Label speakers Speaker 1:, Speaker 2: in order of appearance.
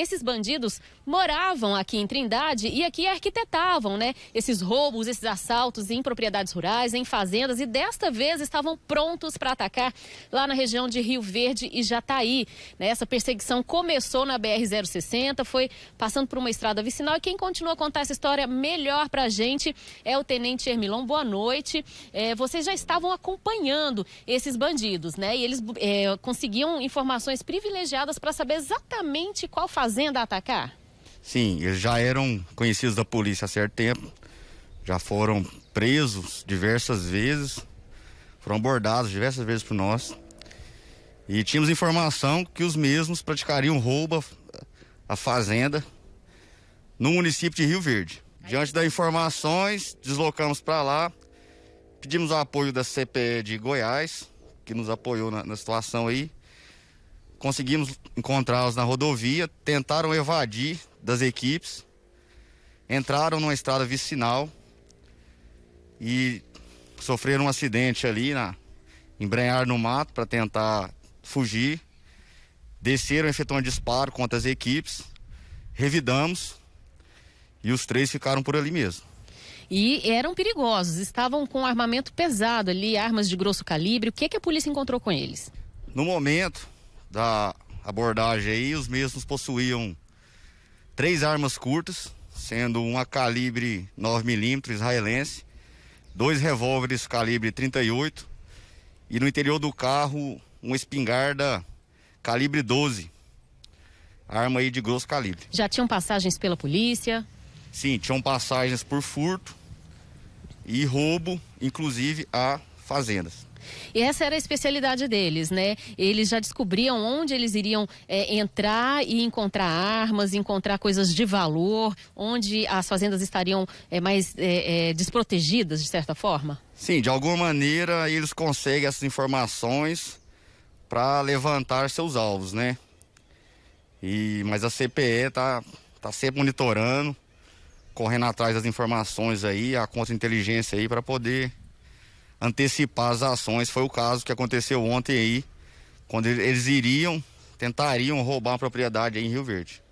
Speaker 1: Esses bandidos moravam aqui em Trindade e aqui arquitetavam, né? Esses roubos, esses assaltos em propriedades rurais, em fazendas e desta vez estavam prontos para atacar lá na região de Rio Verde e Jataí. Né? Essa perseguição começou na BR 060, foi passando por uma estrada vicinal e quem continua a contar essa história melhor para a gente é o Tenente Hermilon. Boa noite. É, vocês já estavam acompanhando esses bandidos, né? E eles é, conseguiam informações privilegiadas para saber exatamente qual fazenda fazenda atacar?
Speaker 2: Sim, eles já eram conhecidos da polícia há certo tempo, já foram presos diversas vezes, foram abordados diversas vezes por nós. E tínhamos informação que os mesmos praticariam roubo à fazenda no município de Rio Verde. Diante das informações, deslocamos para lá, pedimos o apoio da CPE de Goiás, que nos apoiou na, na situação aí conseguimos encontrá-los na rodovia, tentaram evadir das equipes, entraram numa estrada vicinal e sofreram um acidente ali, na, no mato para tentar fugir, desceram efetuando um disparo contra as equipes, revidamos e os três ficaram por ali mesmo
Speaker 1: e eram perigosos, estavam com armamento pesado ali, armas de grosso calibre. O que, que a polícia encontrou com eles?
Speaker 2: No momento, da abordagem aí, os mesmos possuíam três armas curtas, sendo uma calibre 9mm israelense, dois revólveres calibre 38 e no interior do carro uma espingarda calibre 12. Arma aí de grosso calibre.
Speaker 1: Já tinham passagens pela polícia?
Speaker 2: Sim, tinham passagens por furto e roubo, inclusive a fazendas.
Speaker 1: E essa era a especialidade deles, né? Eles já descobriam onde eles iriam é, entrar e encontrar armas, encontrar coisas de valor, onde as fazendas estariam é, mais é, é desprotegidas, de certa forma?
Speaker 2: Sim, de alguma maneira eles conseguem essas informações para levantar seus alvos, né? E, mas a CPE tá, tá sempre monitorando, correndo atrás das informações aí, a contra-inteligência aí, para poder antecipar as ações. Foi o caso que aconteceu ontem aí, quando eles iriam, tentariam roubar uma propriedade em Rio Verde.